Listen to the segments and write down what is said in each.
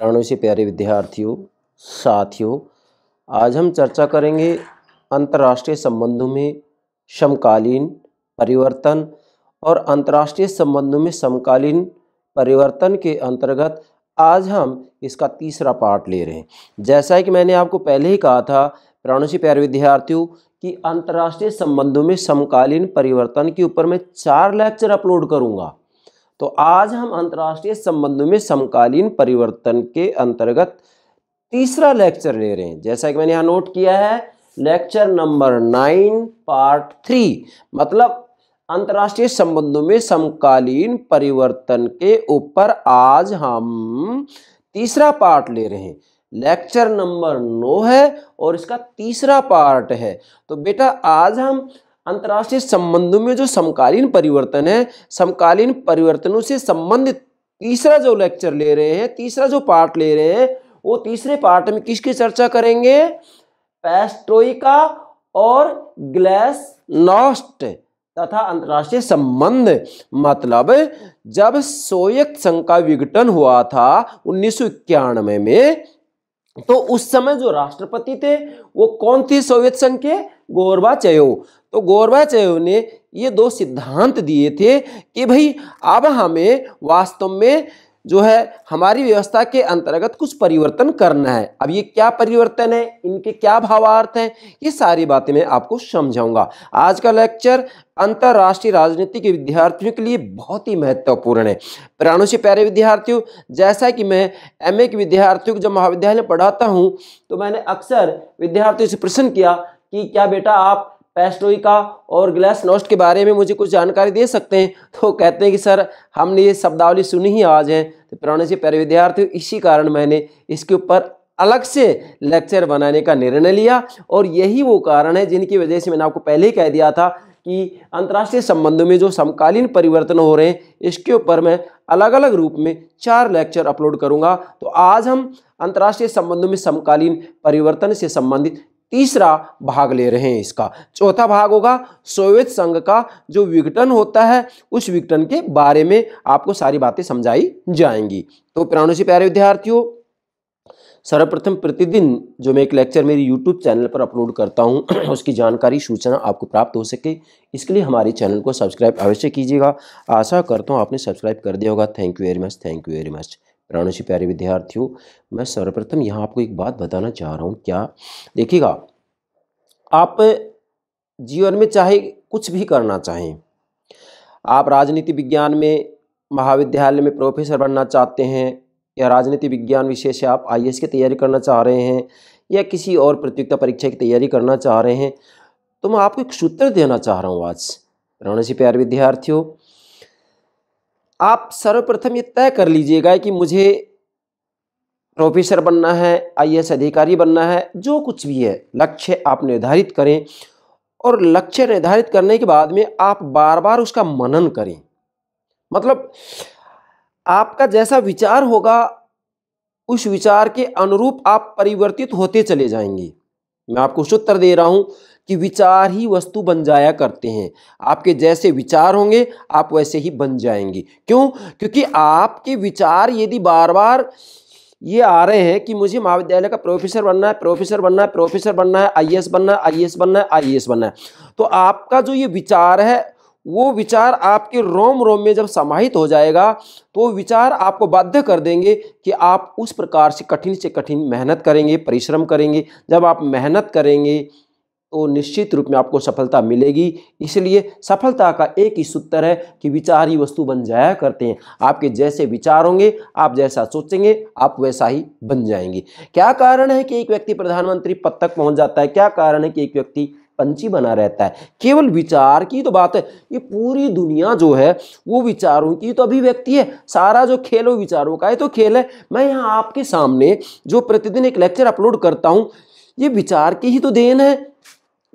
प्राणों से प्यारे विद्यार्थियों साथियों आज हम चर्चा करेंगे अंतर्राष्ट्रीय संबंधों में समकालीन परिवर्तन और अंतर्राष्ट्रीय संबंधों में समकालीन परिवर्तन के अंतर्गत आज हम इसका तीसरा पार्ट ले रहे हैं जैसा कि मैंने आपको पहले ही कहा था प्राणों से प्यारे विद्यार्थियों कि अंतर्राष्ट्रीय संबंधों में समकालीन परिवर्तन के ऊपर मैं चार लेक्चर अपलोड करूंगा तो आज हम अंतर्राष्ट्रीय संबंधों में समकालीन परिवर्तन के अंतर्गत तीसरा लेक्चर ले रहे हैं जैसा कि मैंने यहाँ नोट किया है lecture number nine part three मतलब अंतर्राष्ट्रीय संबंधों में समकालीन परिवर्तन के ऊपर आज हम तीसरा पार्ट ले रहे हैं लेक्चर नंबर नौ है और इसका तीसरा पार्ट है तो बेटा आज हम अंतर्राष्ट्रीय संबंधों में जो समकालीन परिवर्तन है समकालीन परिवर्तनों से संबंधित तीसरा जो लेक्चर ले रहे हैं तीसरा जो पार्ट ले रहे हैं वो तीसरे पार्ट में किसकी चर्चा करेंगे पेस्ट्रोइका और ग्लैस नॉस्ट तथा अंतर्राष्ट्रीय संबंध मतलब जब सोयत संघ का विघटन हुआ था उन्नीस में तो उस समय जो राष्ट्रपति थे वो कौन थे सोवियत संघ के चयो तो चयो ने ये दो सिद्धांत दिए थे कि भाई अब हमें वास्तव में जो है हमारी व्यवस्था के अंतर्गत कुछ परिवर्तन करना है अब ये क्या परिवर्तन है इनके क्या भावार्थ हैं ये सारी बातें मैं आपको समझाऊंगा आज का लेक्चर अंतर्राष्ट्रीय राजनीति के विद्यार्थियों के लिए बहुत ही महत्वपूर्ण है प्राणों से प्यारे विद्यार्थियों जैसा कि मैं ए के विद्यार्थियों को जब महाविद्यालय पढ़ाता हूँ तो मैंने अक्सर विद्यार्थियों से प्रश्न किया कि क्या बेटा आप पेस्टोइका और नोस्ट के बारे में मुझे कुछ जानकारी दे सकते हैं तो कहते हैं कि सर हमने ये शब्दावली सुनी ही आज है तो पुराने से पैर विद्यार्थी इसी कारण मैंने इसके ऊपर अलग से लेक्चर बनाने का निर्णय लिया और यही वो कारण है जिनकी वजह से मैंने आपको पहले ही कह दिया था कि अंतर्राष्ट्रीय संबंधों में जो समकालीन परिवर्तन हो रहे हैं इसके ऊपर मैं अलग अलग रूप में चार लेक्चर अपलोड करूंगा तो आज हम अंतर्राष्ट्रीय संबंधों में समकालीन परिवर्तन से संबंधित तीसरा भाग ले रहे हैं इसका चौथा भाग होगा सोवियत संघ का जो विघटन होता है उस विघटन के बारे में आपको सारी बातें समझाई जाएंगी तो प्राणों से प्यारे विद्यार्थियों सर्वप्रथम प्रतिदिन जो मैं एक लेक्चर मेरी यूट्यूब चैनल पर अपलोड करता हूँ उसकी जानकारी सूचना आपको प्राप्त हो सके इसके लिए हमारे चैनल को सब्सक्राइब अवश्य कीजिएगा आशा करता हूँ आपने सब्सक्राइब कर दिया होगा thank you very much thank you very much Ranu ji प्यारे विद्यार्थियों मैं सर्वप्रथम यहाँ आपको एक बात बताना चाह रहा हूँ क्या देखिएगा आप जीवन में चाहे कुछ भी करना चाहें आप राजनीति विज्ञान में महाविद्यालय में प्रोफेसर बनना चाहते हैं या राजनीति विज्ञान विषय से आप आई की तैयारी करना चाह रहे हैं या किसी और प्रतियोगिता परीक्षा की तैयारी करना चाह रहे हैं तो मैं आपको एक सूत्र देना चाह रहा हूँ आज रणसी प्यार विद्यार्थियों आप सर्वप्रथम ये तय कर लीजिएगा कि मुझे प्रोफेसर बनना है आई अधिकारी बनना है जो कुछ भी है लक्ष्य आप निर्धारित करें और लक्ष्य निर्धारित करने के बाद में आप बार बार उसका मनन करें मतलब आपका जैसा विचार होगा उस विचार के अनुरूप आप परिवर्तित होते चले जाएंगे मैं आपको उत्तर दे रहा हूँ कि विचार ही वस्तु बन जाया करते हैं आपके जैसे विचार होंगे आप वैसे ही बन जाएंगे क्यों क्योंकि आपके विचार यदि बार बार ये आ रहे हैं कि मुझे महाविद्यालय का प्रोफेसर बनना है प्रोफेसर बनना है प्रोफेसर बनना है आई बनना है आई बनना है आई बनना है तो आपका जो ये विचार है वो विचार आपके रोम रोम में जब समाहित हो जाएगा तो विचार आपको बाध्य कर देंगे कि आप उस प्रकार से कठिन से कठिन मेहनत करेंगे परिश्रम करेंगे जब आप मेहनत करेंगे तो निश्चित रूप में आपको सफलता मिलेगी इसलिए सफलता का एक ही सूत्र है कि विचार ही वस्तु बन जाया करते हैं आपके जैसे विचार होंगे आप जैसा सोचेंगे आप वैसा ही बन जाएंगे क्या कारण है कि एक व्यक्ति प्रधानमंत्री पद तक पहुंच जाता है क्या कारण है कि एक व्यक्ति पंची बना रहता है केवल विचार की तो बात है ये पूरी दुनिया जो है वो विचारों की तो अभिव्यक्ति है सारा जो खेल वो विचारों का है तो खेल है मैं यहाँ आपके सामने जो प्रतिदिन एक लेक्चर अपलोड करता हूँ ये विचार की ही तो देन है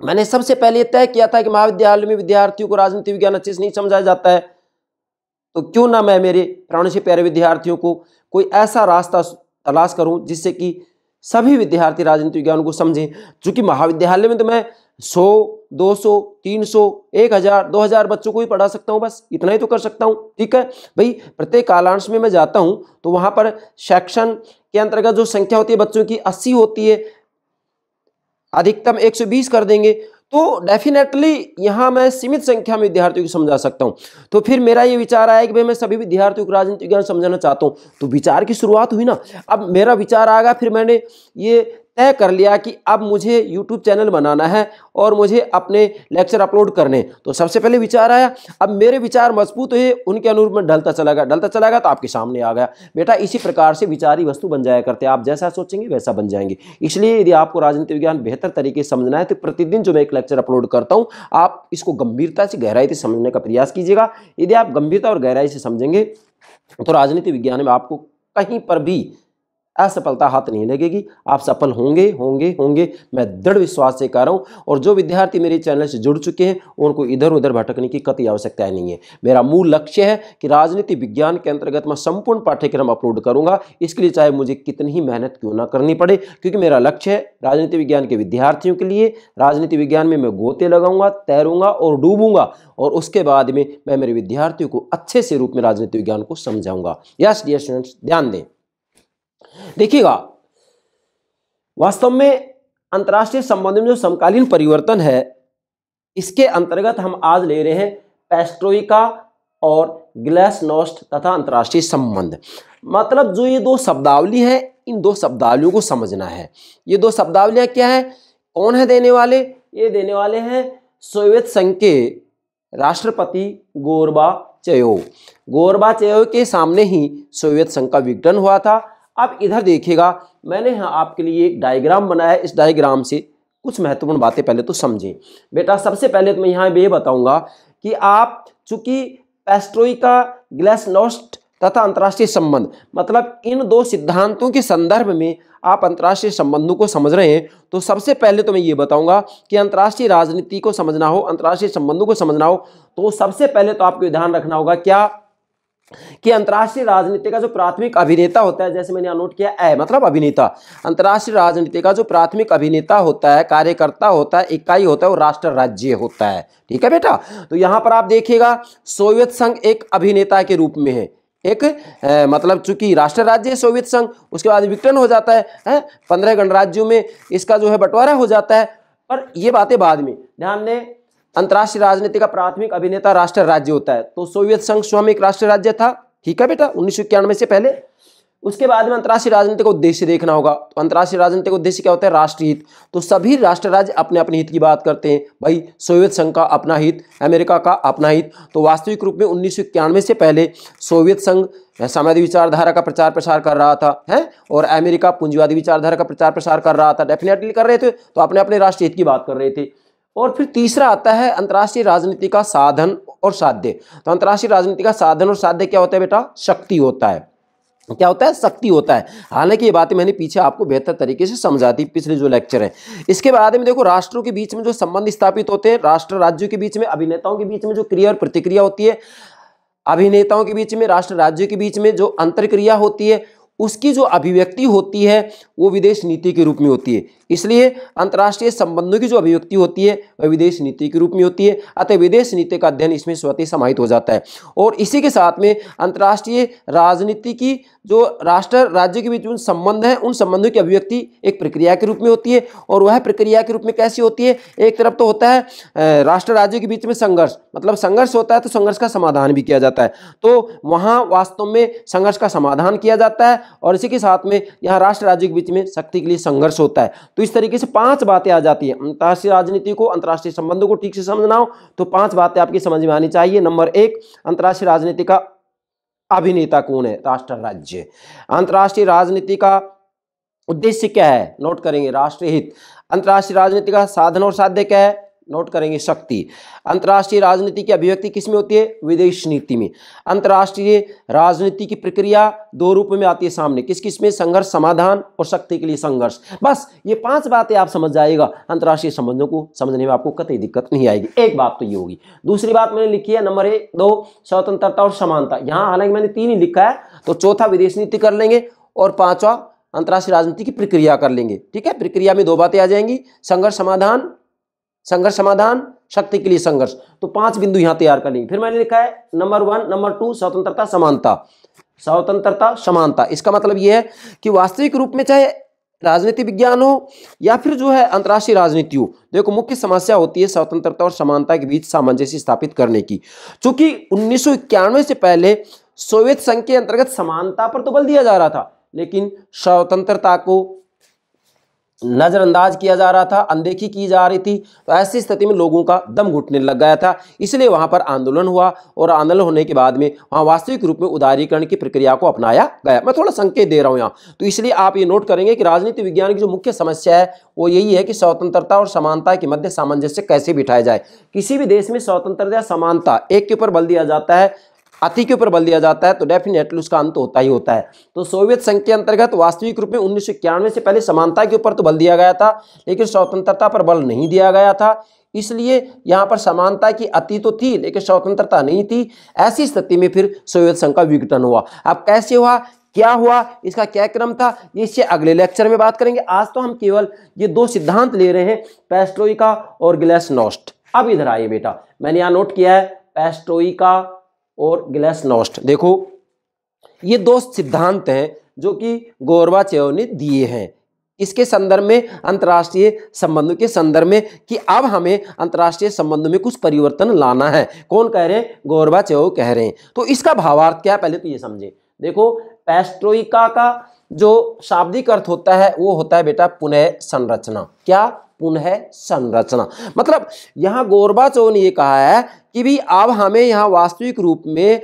मैंने सबसे पहले तय किया था कि महाविद्यालय में विद्यार्थियों को राजनीति विज्ञान अच्छे से नहीं समझाया जाता है तो क्यों ना मैं मेरे प्राणों से प्यारे विद्यार्थियों को कोई ऐसा रास्ता तलाश करूं जिससे कि सभी विद्यार्थी राजनीति विज्ञान को समझें चूंकि महाविद्यालय में तो मैं सौ दो सौ तीन सौ एक हज़ार दो हज़ार बच्चों को ही पढ़ा सकता हूँ बस इतना ही तो कर सकता हूँ ठीक है भाई प्रत्येक कालांश में मैं जाता हूँ तो वहाँ पर सेक्शन के अंतर्गत जो संख्या होती है बच्चों की अस्सी होती है अधिकतम 120 कर देंगे तो डेफिनेटली यहाँ मैं सीमित संख्या में विद्यार्थियों को समझा सकता हूँ तो फिर मेरा ये विचार आया कि भाई मैं सभी विद्यार्थियों को राजनीति विज्ञान समझाना चाहता हूँ तो विचार की शुरुआत हुई ना अब मेरा विचार आएगा फिर मैंने ये तय कर लिया कि अब मुझे यूट्यूब चैनल बनाना है और मुझे अपने लेक्चर अपलोड करने तो सबसे पहले विचार आया अब मेरे विचार मजबूत हुए उनके अनुरूप में ढलता चला गया ढलता चला गया तो आपके सामने आ गया बेटा इसी प्रकार से विचारी वस्तु बन जाया करते आप जैसा सोचेंगे वैसा बन जाएंगे इसलिए यदि आपको राजनीति विज्ञान बेहतर तरीके से समझना है तो प्रतिदिन जो मैं एक लेक्चर अपलोड करता हूँ आप इसको गंभीरता से गहराई से समझने का प्रयास कीजिएगा यदि आप गंभीरता और गहराई से समझेंगे तो राजनीति विज्ञान में आपको कहीं पर भी असफलता हाथ नहीं लगेगी आप सफल होंगे होंगे होंगे मैं दृढ़ विश्वास से कह रहा हूँ और जो विद्यार्थी मेरे चैनल से जुड़ चुके हैं उनको इधर उधर भटकने की कति आवश्यकता नहीं है मेरा मूल लक्ष्य है कि राजनीति विज्ञान के अंतर्गत मैं संपूर्ण पाठ्यक्रम अपलोड करूँगा इसके लिए चाहे मुझे कितनी ही मेहनत क्यों ना करनी पड़े क्योंकि मेरा लक्ष्य है राजनीति विज्ञान के विद्यार्थियों के लिए राजनीति विज्ञान में मैं गोते लगाऊंगा तैरूंगा और डूबूंगा और उसके बाद में मैं मेरे विद्यार्थियों को अच्छे से रूप में राजनीति विज्ञान को समझाऊंगा यस डियर स्टूडेंट्स ध्यान दें देखिएगा वास्तव में अंतर्राष्ट्रीय संबंध में जो समकालीन परिवर्तन है इसके अंतर्गत हम आज ले रहे हैं पेस्ट्रोइका और ग्लैसनोस्ट तथा अंतर्राष्ट्रीय संबंध मतलब जो ये दो शब्दावली है इन दो शब्दावलियों को समझना है ये दो शब्दावलियां क्या है कौन है देने वाले ये देने वाले हैं सोवियत संघ के राष्ट्रपति गोरबा चयो गोरबा चयो के सामने ही सोवियत संघ का विघटन हुआ था आप इधर देखिएगा मैंने यहाँ आपके लिए एक डायग्राम बनाया इस डायग्राम से कुछ महत्वपूर्ण बातें पहले तो समझें बेटा सबसे पहले तो मैं यहाँ ये बताऊँगा कि आप चूँकि पेस्ट्रोइका ग्लैसनोस्ट तथा अंतर्राष्ट्रीय संबंध मतलब इन दो सिद्धांतों के संदर्भ में आप अंतर्राष्ट्रीय संबंधों को समझ रहे हैं तो सबसे पहले तो मैं ये बताऊंगा कि अंतर्राष्ट्रीय राजनीति को समझना हो अंतर्राष्ट्रीय संबंधों को समझना हो तो सबसे पहले तो आपको ध्यान रखना होगा क्या कि अंतर्राष्ट्रीय राजनीति का जो प्राथमिक अभिनेता होता है जैसे मैंने नोट किया ए मतलब अभिनेता अंतर्राष्ट्रीय राजनीति का जो प्राथमिक अभिनेता होता है कार्यकर्ता होता है इकाई होता है वो राष्ट्र राज्य होता है ठीक है बेटा तो यहां पर आप देखिएगा सोवियत संघ एक अभिनेता के रूप में है एक ए, मतलब चूंकि राष्ट्र राज्य सोवियत संघ उसके बाद विघटन हो जाता है, है? पंद्रह गणराज्यों में इसका जो है बंटवारा हो जाता है पर ये बातें बाद में ध्यान दें अंतर्राष्ट्रीय राजनीति का प्राथमिक अभिनेता राष्ट्र राज्य होता है तो सोवियत संघ स्वयं एक राष्ट्र राज्य था ठीक है बेटा उन्नीस से पहले उसके बाद में अंतर्राष्ट्रीय राजनीति का उद्देश्य देखना होगा तो अंतर्राष्ट्रीय राजनीति का उद्देश्य क्या होता है राष्ट्रीय हित तो सभी राष्ट्र राज्य अपने अपने हित की बात करते हैं भाई सोवियत संघ का अपना हित अमेरिका का अपना हित तो वास्तविक रूप में उन्नीस से पहले सोवियत संघ सामाजिक विचारधारा का प्रचार प्रसार कर रहा था है और अमेरिका पूंजीवादी विचारधारा का प्रचार प्रसार कर रहा था डेफिनेटली कर रहे थे तो अपने अपने राष्ट्रीय हित की बात कर रहे थे और फिर तीसरा आता है अंतर्राष्ट्रीय राजनीति का साधन और साध्य तो अंतर्राष्ट्रीय राजनीति का साधन और साध्य क्या होता है बेटा शक्ति होता है क्या होता है शक्ति होता है हालांकि ये बातें मैंने पीछे आपको बेहतर तरीके से समझा दी पिछले जो लेक्चर है इसके बाद में देखो राष्ट्रों के बीच में जो संबंध स्थापित होते हैं राष्ट्र राज्यों के बीच में अभिनेताओं के बीच में जो क्रिया और प्रतिक्रिया होती है अभिनेताओं के बीच में राष्ट्र राज्यों के बीच में जो अंतरक्रिया होती है उसकी जो अभिव्यक्ति होती है वो विदेश नीति के रूप में होती है इसलिए अंतर्राष्ट्रीय संबंधों की जो अभिव्यक्ति होती है वह विदेश नीति के रूप में होती है अतः विदेश नीति का अध्ययन इसमें स्वतः समाहित हो जाता है और इसी के साथ में अंतर्राष्ट्रीय राजनीति की जो राष्ट्र राज्य के बीच जो संबंध है उन संबंधों की अभिव्यक्ति एक प्रक्रिया के रूप में होती है और वह प्रक्रिया के रूप में कैसी होती है एक तरफ तो होता है राष्ट्र राज्य के बीच में संघर्ष मतलब संघर्ष होता है तो संघर्ष का समाधान भी किया जाता है तो वहाँ वास्तव में संघर्ष का समाधान किया जाता है और इसी के साथ में यहाँ राष्ट्र राज्य के बीच में शक्ति के लिए संघर्ष होता है तो इस तरीके से पांच बातें आ जाती है अंतर्राष्ट्रीय राजनीति को अंतर्राष्ट्रीय संबंधों को ठीक से समझना हो तो पांच बातें आपकी समझ में आनी चाहिए नंबर एक अंतर्राष्ट्रीय राजनीति का अभिनेता कौन है राष्ट्र राज्य अंतर्राष्ट्रीय राजनीति का उद्देश्य क्या है नोट करेंगे राष्ट्रीय हित अंतर्राष्ट्रीय राजनीति का साधन और साध्य क्या है नोट करेंगे शक्ति अंतर्राष्ट्रीय राजनीति की अभिव्यक्ति किस में होती है विदेश नीति में अंतर्राष्ट्रीय राजनीति की प्रक्रिया दो रूप में आती है सामने किस किस में संघर्ष समाधान और शक्ति के लिए संघर्ष बस ये पांच बातें आप समझ जाएगा अंतर्राष्ट्रीय संबंधों को समझने में आपको कतई दिक्कत नहीं आएगी एक बात तो ये होगी दूसरी बात मैंने लिखी है नंबर एक दो स्वतंत्रता और समानता यहाँ हालांकि मैंने तीन ही लिखा है तो चौथा विदेश नीति कर लेंगे और पांचवा अंतर्राष्ट्रीय राजनीति की प्रक्रिया कर लेंगे ठीक है प्रक्रिया में दो बातें आ जाएंगी संघर्ष समाधान संघर्ष समाधान शक्ति के लिए संघर्ष तो पांच बिंदु यहां तैयार कर लेंगे फिर मैंने लिखा है नंबर वन नंबर टू स्वतंत्रता समानता स्वतंत्रता समानता इसका मतलब यह है कि वास्तविक रूप में चाहे राजनीति विज्ञान हो या फिर जो है अंतर्राष्ट्रीय राजनीति हो देखो मुख्य समस्या होती है स्वतंत्रता और समानता के बीच सामंजस्य स्थापित करने की चूंकि उन्नीस से पहले सोवियत संघ के अंतर्गत समानता पर तो बल दिया जा रहा था लेकिन स्वतंत्रता को नज़रअंदाज किया जा रहा था अनदेखी की जा रही थी तो ऐसी स्थिति में लोगों का दम घुटने लग गया था इसलिए वहाँ पर आंदोलन हुआ और आंदोलन होने के बाद में वहाँ वास्तविक रूप में उदारीकरण की प्रक्रिया को अपनाया गया मैं थोड़ा संकेत दे रहा हूँ यहाँ तो इसलिए आप ये नोट करेंगे कि राजनीति विज्ञान की जो मुख्य समस्या है वो यही है कि स्वतंत्रता और समानता के मध्य सामंजस्य कैसे बिठाया जाए किसी भी देश में स्वतंत्रता या समानता एक के ऊपर बल दिया जाता है अति के ऊपर बल दिया जाता है तो डेफिनेटली उसका अंत होता ही होता है तो सोवियत संघ के अंतर्गत वास्तविक रूप में उन्नीस से पहले समानता के ऊपर तो बल दिया गया था लेकिन स्वतंत्रता पर बल नहीं दिया गया था इसलिए यहाँ पर समानता की अति तो थी लेकिन स्वतंत्रता नहीं थी ऐसी स्थिति में फिर सोवियत संघ का विघटन हुआ अब कैसे हुआ क्या हुआ इसका क्या क्रम था ये इससे अगले लेक्चर में बात करेंगे आज तो हम केवल ये दो सिद्धांत ले रहे हैं पेस्ट्रोइका और ग्लेसनोस्ट अब इधर आइए बेटा मैंने यहाँ नोट किया है पेस्ट्रोइका और ग्लैस नॉस्ट देखो ये दो सिद्धांत हैं जो कि गोरबाचेव ने दिए हैं इसके संदर्भ में अंतर्राष्ट्रीय संबंधों के संदर्भ में कि अब हमें अंतर्राष्ट्रीय संबंधों में कुछ परिवर्तन लाना है कौन कह रहे हैं गोरबाचेव कह रहे हैं तो इसका भावार्थ क्या है पहले तो ये समझे देखो पेस्ट्रोइका का जो शाब्दिक अर्थ होता है वो होता है बेटा पुनः संरचना क्या पुनः संरचना मतलब यहाँ गोरबाचोव ने ये कहा है कि भी अब हमें यहाँ वास्तविक रूप में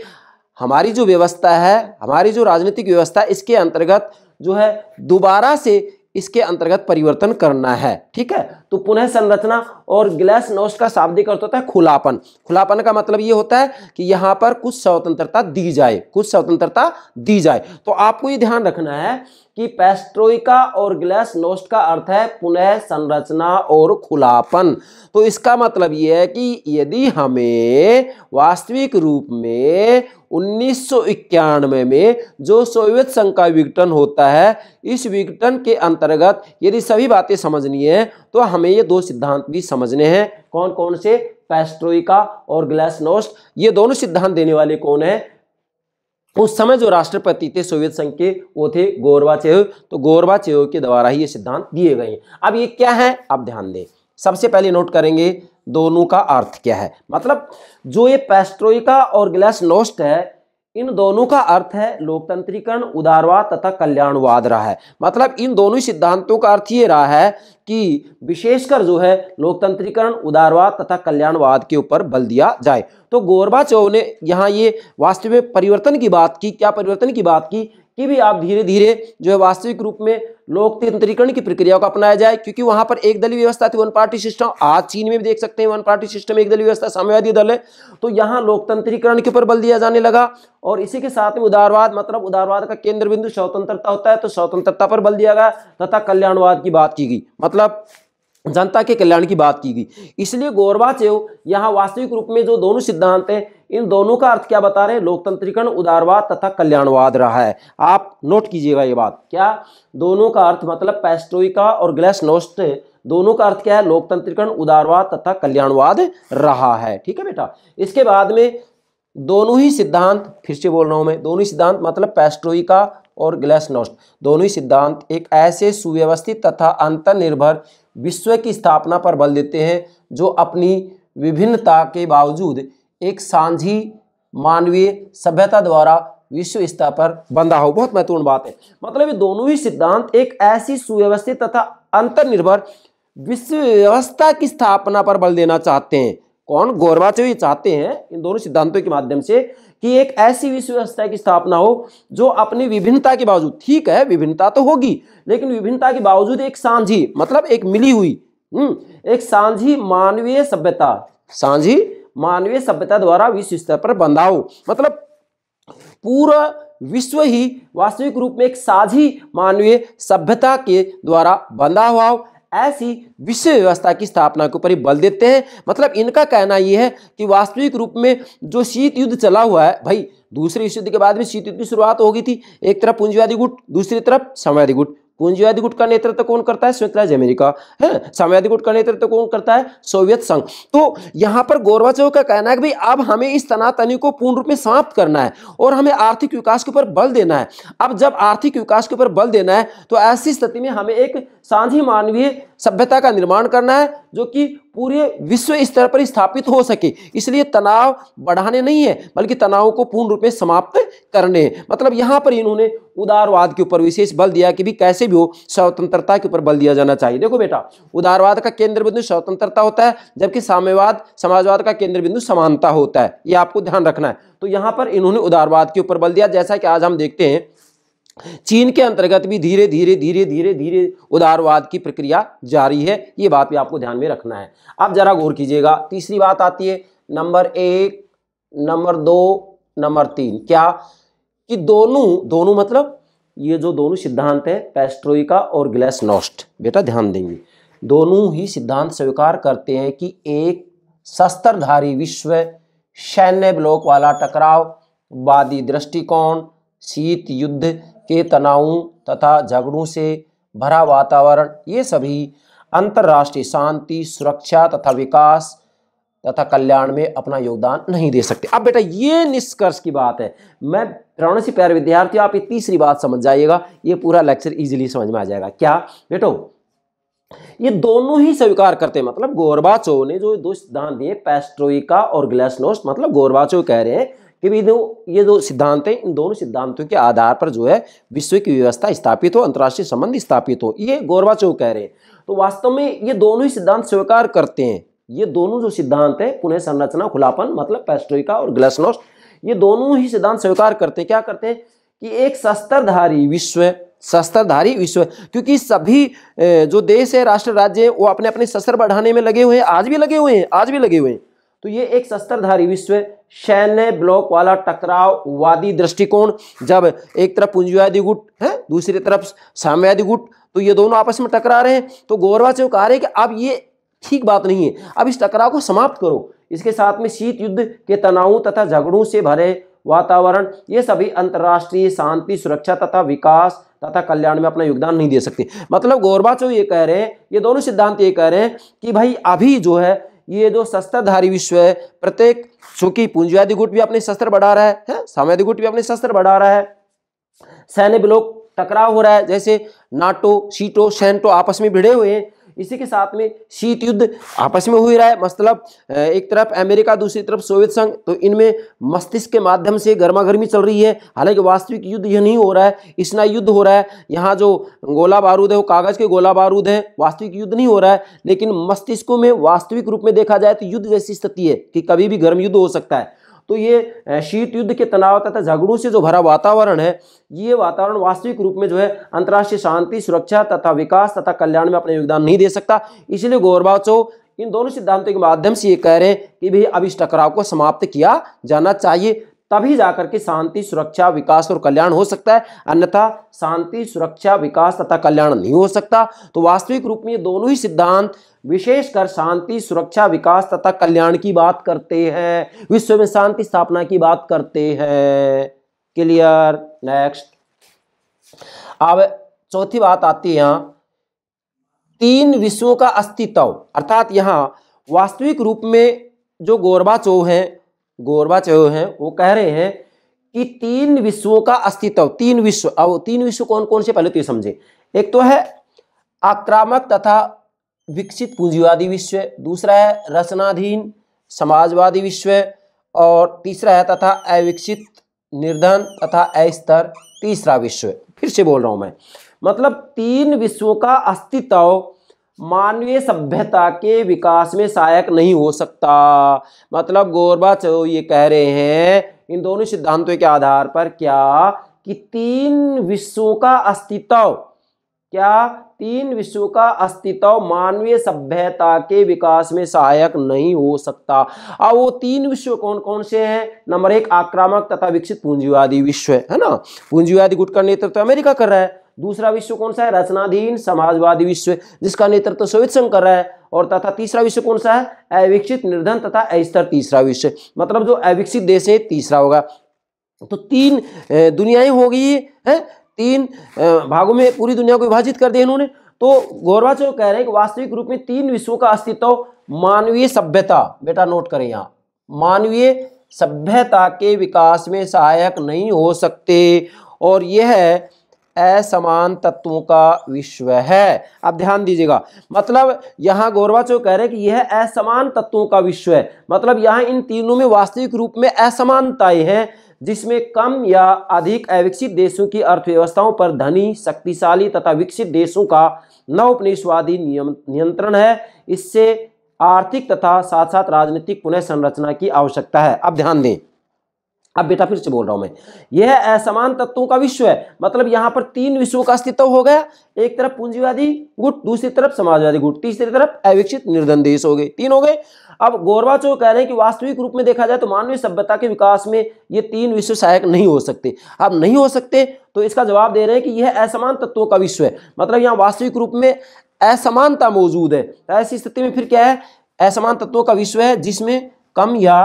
हमारी जो व्यवस्था है हमारी जो राजनीतिक व्यवस्था इसके अंतर्गत जो है दोबारा से इसके अंतर्गत परिवर्तन करना है ठीक है तो पुनः संरचना और ग्लैस नोस्ट का शाब्दिक अर्थ होता है खुलापन खुलापन का मतलब ये होता है कि यहाँ पर कुछ स्वतंत्रता दी जाए कुछ स्वतंत्रता दी जाए तो आपको ये ध्यान रखना है कि पेस्ट्रोइका और ग्लैस नोस्ट का अर्थ है पुनः संरचना और खुलापन तो इसका मतलब ये है कि यदि हमें वास्तविक रूप में उन्नीस में जो सोवियत संघ का विघटन होता है इस विघटन के अंतर्गत यदि सभी बातें समझनी है तो हमें ये दो सिद्धांत भी समझने हैं कौन कौन से पेस्ट्रोइका और ग्लासनोस्ट ये दोनों सिद्धांत देने वाले कौन है उस समय जो राष्ट्रपति थे सोवियत संघ के वो थे गोरबाचेव तो गोरबाचेव के द्वारा ही ये सिद्धांत दिए गए अब ये क्या है आप ध्यान दें सबसे पहले नोट करेंगे दोनों का अर्थ क्या है मतलब जो ये पेस्ट्रोइका और नोस्ट है इन दोनों का अर्थ है लोकतंत्रीकरण उदारवाद तथा कल्याणवाद रहा है मतलब इन दोनों सिद्धांतों का अर्थ ये रहा है कि विशेषकर जो है लोकतंत्रीकरण उदारवाद तथा कल्याणवाद के ऊपर बल दिया जाए तो चौ ने यहाँ ये वास्तव में परिवर्तन की बात की क्या परिवर्तन की बात की कि भी आप धीरे धीरे जो है वास्तविक रूप में लोकतंत्रीकरण की प्रक्रिया को अपनाया जाए क्योंकि वहां पर एक दलीय व्यवस्था थी वन पार्टी सिस्टम आज चीन में भी देख सकते हैं वन पार्टी सिस्टम एक दलीय व्यवस्था साम्यवादी दल है तो यहाँ लोकतंत्रीकरण के ऊपर बल दिया जाने लगा और इसी के साथ में उदारवाद मतलब उदारवाद का केंद्र बिंदु स्वतंत्रता होता है तो स्वतंत्रता पर बल दिया गया तथा कल्याणवाद की बात की गई मतलब जनता के कल्याण की बात की गई इसलिए गोरबाचेव यहाँ वास्तविक रूप में जो दोनों सिद्धांत हैं इन दोनों का अर्थ क्या बता रहे हैं लोकतंत्रीकरण उदारवाद तथा कल्याणवाद रहा है आप नोट कीजिएगा ये बात क्या दोनों का अर्थ मतलब पेस्ट्रोइका और ग्लेसनोस्ट दोनों का अर्थ क्या है लोकतंत्रीकरण उदारवाद तथा कल्याणवाद रहा है ठीक है बेटा इसके बाद में दोनों ही सिद्धांत फिर से बोल रहा हूं मैं दोनों ही सिद्धांत मतलब पेस्ट्रोइका और ग्लेसनोस्ट दोनों ही सिद्धांत एक ऐसे सुव्यवस्थित तथा अंतर्निर्भर विश्व की स्थापना पर बल देते हैं जो अपनी विभिन्नता के बावजूद एक सांझी मानवीय सभ्यता द्वारा विश्व स्तर पर बंधा हो बहुत महत्वपूर्ण बात है मतलब ये दोनों ही सिद्धांत एक ऐसी सुव्यवस्थित तथा अंतर्निर्भर विश्व व्यवस्था की स्थापना पर बल देना चाहते हैं कौन गौरवाचव ये चाहते हैं इन दोनों सिद्धांतों के माध्यम से कि एक ऐसी विश्व व्यवस्था की स्थापना हो जो अपनी विभिन्नता के बावजूद ठीक है विभिन्नता तो होगी लेकिन विभिन्नता के बावजूद एक सांझी मतलब एक मिली हुई हम्म, एक सांझी मानवीय सभ्यता सांझी मानवीय सभ्यता द्वारा विश्व स्तर पर बंधा हो मतलब पूरा विश्व ही वास्तविक रूप में एक साझी मानवीय सभ्यता के द्वारा बंधा हुआ हो ऐसी विश्व व्यवस्था की स्थापना के ऊपर ही बल देते हैं मतलब इनका कहना यह है कि वास्तविक रूप में जो शीत युद्ध चला हुआ है भाई दूसरे विश्व युद्ध के बाद में शीत युद्ध की शुरुआत हो गई थी एक तरफ पूंजीवादी गुट दूसरी तरफ साम्यवादी गुट पूंजीवादी गुट का नेतृत्व कौन करता है संयुक्त राज्य अमेरिका है साम्यवादी गुट का नेतृत्व कौन करता है सोवियत संघ तो यहाँ पर गोरवाचव का कहना है कि भाई अब हमें इस तनातनी को पूर्ण रूप में समाप्त करना है और हमें आर्थिक विकास के ऊपर बल देना है अब जब आर्थिक विकास के ऊपर बल देना है तो ऐसी स्थिति में हमें एक साझी मानवीय सभ्यता का निर्माण करना है जो कि पूरे विश्व स्तर पर स्थापित हो सके इसलिए तनाव बढ़ाने नहीं है बल्कि तनाव को पूर्ण रूप में समाप्त करने मतलब यहाँ पर इन्होंने उदारवाद के ऊपर विशेष बल दिया कि भी कैसे भी हो स्वतंत्रता के ऊपर बल दिया जाना चाहिए देखो बेटा उदारवाद का केंद्र बिंदु स्वतंत्रता होता है जबकि साम्यवाद समाजवाद का केंद्र बिंदु समानता होता है ये आपको ध्यान रखना है तो यहाँ पर इन्होंने उदारवाद के ऊपर बल दिया जैसा कि आज हम देखते हैं चीन के अंतर्गत भी धीरे धीरे धीरे धीरे धीरे उदारवाद की प्रक्रिया जारी है ये बात भी आपको ध्यान में रखना है आप जरा गौर कीजिएगा तीसरी बात आती है नंबर एक नंबर दो नंबर तीन क्या कि दोनों दोनों मतलब ये जो दोनों सिद्धांत है पेस्ट्रोई का और ग्लैस नॉस्ट बेटा ध्यान देंगे दोनों ही सिद्धांत स्वीकार करते हैं कि एक शस्त्रधारी विश्व सैन्य ब्लॉक वाला टकराव वादी दृष्टिकोण शीत युद्ध के तनावों तथा झगड़ों से भरा वातावरण ये सभी अंतर्राष्ट्रीय शांति सुरक्षा तथा विकास तथा कल्याण में अपना योगदान नहीं दे सकते अब बेटा ये निष्कर्ष की बात है मैं प्राणों से प्यार विद्यार्थी आप ये तीसरी बात समझ जाइएगा ये पूरा लेक्चर इजीली समझ में आ जाएगा क्या बेटो ये दोनों ही स्वीकार करते हैं मतलब गोरबाचो ने जो दो सिद्धांत दिए पेस्ट्रोइका और ग्लासनोस्ट मतलब गोरबाचो कह रहे हैं कि भी दो ये जो सिद्धांत हैं इन दोनों सिद्धांतों के आधार पर जो है विश्व की व्यवस्था स्थापित हो अंतर्राष्ट्रीय संबंध स्थापित हो ये गौरवा चौक कह रहे हैं तो वास्तव में ये दोनों ही सिद्धांत स्वीकार करते हैं ये दोनों जो सिद्धांत हैं पुनः संरचना खुलापन मतलब पेस्ट्रोइका और ग्लासनोस्ट ये दोनों ही सिद्धांत स्वीकार करते हैं क्या करते हैं कि एक शस्त्रधारी विश्व शस्त्रधारी विश्व क्योंकि सभी जो देश है राष्ट्र राज्य है वो अपने अपने शस्त्र बढ़ाने में लगे हुए हैं आज भी लगे हुए हैं आज भी लगे हुए हैं तो ये एक शस्त्रधारी विश्व सैन्य ब्लॉक वाला टकराव वादी दृष्टिकोण जब एक तरफ पूंजीवादी गुट है दूसरी तरफ साम्यवादी गुट तो ये दोनों आपस में टकरा रहे हैं तो गौरवाचेव कह रहे हैं कि अब ये ठीक बात नहीं है अब इस टकराव को समाप्त करो इसके साथ में शीत युद्ध के तनावों तथा झगड़ों से भरे वातावरण ये सभी अंतर्राष्ट्रीय शांति सुरक्षा तथा विकास तथा कल्याण में अपना योगदान नहीं दे सकते मतलब गौरवाचो ये कह रहे हैं ये दोनों सिद्धांत ये कह रहे हैं कि भाई अभी जो है ये जो शस्त्रधारी विश्व है प्रत्येक सुखी पूंजीवादी गुट भी अपने शस्त्र बढ़ा रहा है, है? गुट भी अपने शस्त्र बढ़ा रहा है सैन्य ब्लॉक टकराव हो रहा है जैसे नाटो सीटो सैनटो आपस में भिड़े हुए हैं इसी के साथ में शीत युद्ध आपस में हो ही रहा है मतलब एक तरफ अमेरिका दूसरी तरफ सोवियत संघ तो इनमें मस्तिष्क के माध्यम से गर्मा गर्मी चल रही है हालांकि वास्तविक युद्ध यह नहीं हो रहा है इसना युद्ध हो रहा है यहाँ जो गोला बारूद है वो कागज़ के गोला बारूद है वास्तविक युद्ध नहीं हो रहा है लेकिन मस्तिष्कों में वास्तविक रूप में देखा जाए तो युद्ध जैसी स्थिति है कि कभी भी गर्म युद्ध हो सकता है तो ये शीत युद्ध के तनाव तथा झगड़ों से जो भरा वातावरण है ये वातावरण वास्तविक रूप में जो है अंतर्राष्ट्रीय शांति सुरक्षा तथा विकास तथा कल्याण में अपना योगदान नहीं दे सकता इसलिए गोरबाचो इन दोनों सिद्धांतों के माध्यम से ये कह रहे हैं कि भाई अब इस टकराव को समाप्त किया जाना चाहिए तभी जाकर के शांति सुरक्षा विकास और कल्याण हो सकता है अन्यथा शांति सुरक्षा विकास तथा कल्याण नहीं हो सकता तो वास्तविक रूप में ये दोनों ही सिद्धांत विशेषकर शांति सुरक्षा विकास तथा कल्याण की बात करते हैं विश्व में शांति स्थापना की बात करते हैं क्लियर नेक्स्ट अब चौथी बात आती है तीन विश्वों का अस्तित्व अर्थात यहाँ वास्तविक रूप में जो चौ है गोरबा चौ है वो कह रहे हैं कि तीन विश्वों का अस्तित्व तीन विश्व अब तीन विश्व कौन कौन से पहले तो ये समझे एक तो है आक्रामक तथा विकसित पूंजीवादी विश्व दूसरा है रचनाधीन समाजवादी विश्व और तीसरा है तथा अविकसित निर्धन तथा अस्तर तीसरा विश्व फिर से बोल रहा हूँ मैं मतलब तीन विश्वों का अस्तित्व मानवीय सभ्यता के विकास में सहायक नहीं हो सकता मतलब गोरबा चो ये कह रहे हैं इन दोनों सिद्धांतों के आधार पर क्या कि तीन विश्वों का अस्तित्व क्या तीन विश्व का अस्तित्व मानवीय सभ्यता के विकास में सहायक नहीं हो सकता अब वो तीन विश्व कौन कौन से हैं नंबर एक आक्रामक तथा विकसित पूंजीवादी विश्व है ना पूंजीवादी गुट का नेतृत्व तो अमेरिका कर रहा है दूसरा विश्व कौन सा है रचनाधीन समाजवादी विश्व जिसका नेतृत्व तो सोवियत संघ कर रहा है और तथा तीसरा विश्व कौन सा है अविकसित निर्धन तथा अस्तर तीसरा विश्व मतलब जो अविकसित देश है तीसरा होगा तो तीन दुनियाएं होगी है तीन भागों में पूरी दुनिया को विभाजित कर दिया इन्होंने तो गौरवाचार्य कह रहे हैं कि वास्तविक रूप में तीन विश्वों का अस्तित्व मानवीय सभ्यता बेटा नोट करें यहाँ मानवीय सभ्यता के विकास में सहायक नहीं हो सकते और यह असमान तत्वों का विश्व है अब ध्यान दीजिएगा मतलब यहाँ गौरवाचो कह रहे हैं कि यह असमान तत्वों का विश्व है मतलब यहाँ इन तीनों में वास्तविक रूप में असमानताएं हैं जिसमें कम या अधिक अविकसित देशों की अर्थव्यवस्थाओं पर धनी शक्तिशाली तथा विकसित देशों का नवोपनिषवादी नियंत्रण है इससे आर्थिक तथा साथ साथ राजनीतिक पुनः संरचना की आवश्यकता है अब ध्यान दें अब बेटा फिर से बोल रहा हूं मैं यह असमान तत्वों का विश्व है मतलब यहां पर तीन विश्वों का अस्तित्व हो गया एक तरफ पूंजीवादी गुट दूसरी तरफ समाजवादी गुट तीसरी तरफ अविकसित निर्धन देश हो गए तीन हो गए अब गोरबाचो कह रहे हैं कि वास्तविक रूप में देखा जाए तो मानवीय सभ्यता के विकास में ये तीन विश्व सहायक नहीं हो सकते अब नहीं हो सकते तो इसका जवाब दे रहे हैं कि यह असमान तत्वों का विश्व है मतलब यहाँ वास्तविक रूप में असमानता मौजूद है तो ऐसी स्थिति में फिर क्या है असमान तत्वों का विश्व है जिसमें कम या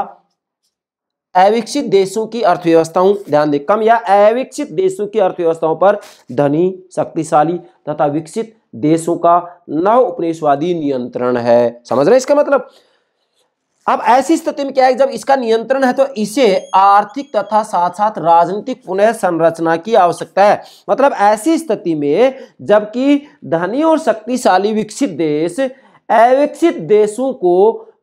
अविकसित देशों की अर्थव्यवस्थाओं ध्यान दें कम या अविकसित देशों की अर्थव्यवस्थाओं पर धनी शक्तिशाली तथा विकसित देशों का नव उपनिवेशवादी नियंत्रण है समझ रहे हैं इसका मतलब अब ऐसी स्थिति में क्या है जब इसका नियंत्रण है तो इसे आर्थिक तथा साथ साथ राजनीतिक पुनः संरचना की आवश्यकता है मतलब ऐसी स्थिति में जबकि धनी और शक्तिशाली विकसित देश अविकसित देशों को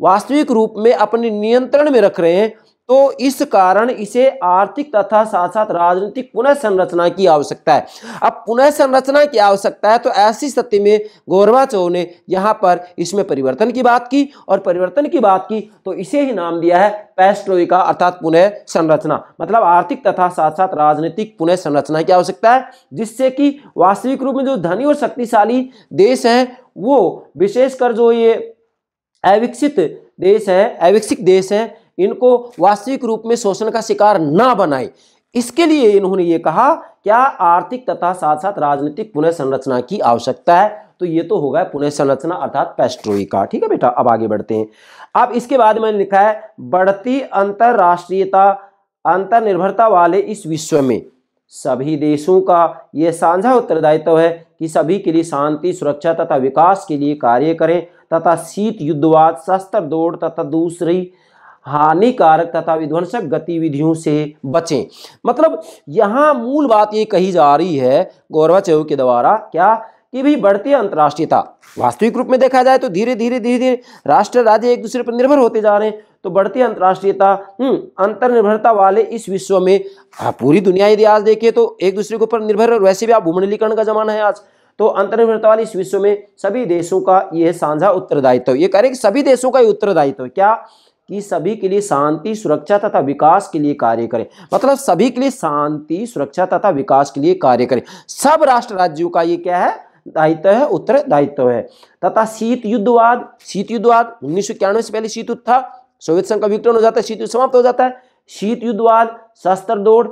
वास्तविक रूप में अपने नियंत्रण में रख रहे हैं तो इस कारण इसे आर्थिक तथा साथ साथ राजनीतिक पुनः संरचना की आवश्यकता है अब पुनः संरचना की आवश्यकता है तो ऐसी स्थिति में चौ ने यहाँ पर इसमें परिवर्तन की बात की और परिवर्तन की बात की तो इसे ही नाम दिया है पैस्ट्रोइका अर्थात पुनः संरचना मतलब आर्थिक तथा साथ साथ राजनीतिक पुनः संरचना की आवश्यकता है जिससे कि वास्तविक रूप में जो धनी और शक्तिशाली देश है वो विशेषकर जो ये अविकसित देश है अविकसित देश है इनको वास्तविक रूप में शोषण का शिकार ना बनाए इसके लिए इन्होंने ये कहा क्या आर्थिक तथा साथ साथ राजनीतिक पुनः संरचना की आवश्यकता है तो ये तो होगा पुनः संरचना अर्थात का ठीक है बेटा अब आगे बढ़ते हैं अब इसके बाद मैंने लिखा है बढ़ती अंतरराष्ट्रीयता अंतर्निर्भरता वाले इस विश्व में सभी देशों का यह साझा उत्तरदायित्व है कि सभी के लिए शांति सुरक्षा तथा विकास के लिए कार्य करें तथा शीत युद्धवाद शस्त्र दौड़ तथा दूसरी हानिकारक तथा विध्वंसक गतिविधियों से बचें मतलब यहाँ मूल बात ये कही जा रही है गौरवाचय के द्वारा क्या कि भी बढ़ती अंतर्राष्ट्रीयता वास्तविक रूप में देखा जाए तो धीरे धीरे धीरे धीरे राष्ट्र राज्य एक दूसरे पर निर्भर होते जा रहे हैं तो बढ़ती अंतर्राष्ट्रीयता हम्म, अंतर्निर्भरता वाले इस विश्व में पूरी दुनिया यदि आज देखिए तो एक दूसरे के ऊपर निर्भर और वैसे भी आप भूमंडलीकरण का जमाना है आज तो अंतर्निर्भरता वाले इस विश्व में सभी देशों का यह साझा उत्तरदायित्व ये कह रहे हैं कि सभी देशों का ही उत्तरदायित्व क्या कि सभी के लिए शांति सुरक्षा तथा विकास के लिए कार्य करें मतलब सभी के लिए शांति सुरक्षा तथा विकास के लिए कार्य करें सब राष्ट्र राज्यों का ये क्या है दायित्व है उत्तर दायित्व है तथा शीत युद्धवाद शीत युद्धवाद उन्नीस से पहले शीत युद्ध था सोवियत संघ का विघटन हो जाता है शीत युद्ध समाप्त हो जाता है शीत युद्धवाद शस्त्र दौड़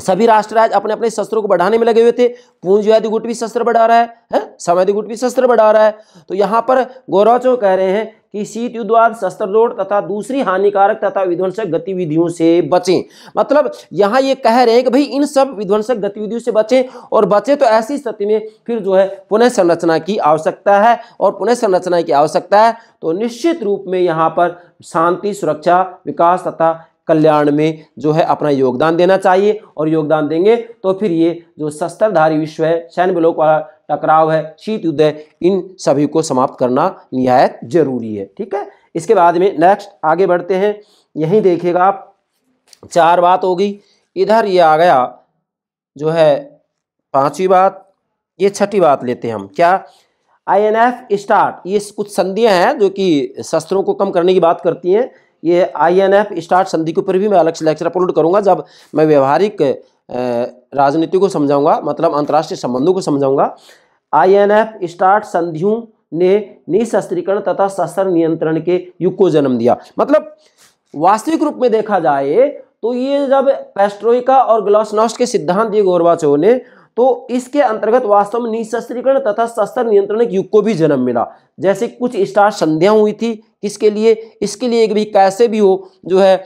सभी राष्ट्र राज्य अपने अपने शस्त्रों को बढ़ाने में लगे हुए थे पूंजीवादी गुट भी शस्त्र बढ़ा रहा है, है? समाधि गुट भी शस्त्र बढ़ा रहा है तो यहाँ पर गौरव कह रहे हैं कि शीत युद्धवाद शस्त्रदौड़ तथा दूसरी हानिकारक तथा विध्वंसक गतिविधियों से बचें मतलब यहाँ ये कह रहे हैं कि भाई इन सब विध्वंसक गतिविधियों से बचें और बचें तो ऐसी स्थिति में फिर जो है पुनः संरचना की आवश्यकता है और पुनः संरचना की आवश्यकता है तो निश्चित रूप में यहाँ पर शांति सुरक्षा विकास तथा कल्याण में जो है अपना योगदान देना चाहिए और योगदान देंगे तो फिर ये जो शस्त्रधारी विश्व है सैन्य बलों वाला टकराव है शीत युद्ध है इन सभी को समाप्त करना निहायत जरूरी है ठीक है इसके बाद में नेक्स्ट आगे बढ़ते हैं यही देखिएगा आप चार बात होगी इधर ये आ गया जो है पांचवी बात ये छठी बात लेते हैं हम क्या आईएनएफ स्टार्ट ये कुछ संधियां हैं जो कि शस्त्रों को कम करने की बात करती हैं ये आईएनएफ स्टार्ट संधि के ऊपर भी मैं अलग से लेक्चर अपलोड करूंगा जब मैं व्यवहारिक राजनीति को समझाऊंगा मतलब अंतर्राष्ट्रीय संबंधों को समझाऊंगा आईएनएफ स्टार्ट संधियों ने निशस्त्रीकरण तथा शस्त्र नियंत्रण के युग को जन्म दिया मतलब वास्तविक रूप में देखा जाए तो ये जब पेस्ट्रोइका और ग्लासनॉस्ट के सिद्धांत दिए गोरबाचो ने तो इसके अंतर्गत वास्तव में निशस्त्रीकरण तथा शस्त्र नियंत्रण के युग को भी जन्म मिला जैसे कुछ स्टार संध्या हुई थी किसके लिए इसके लिए भी कैसे भी हो जो है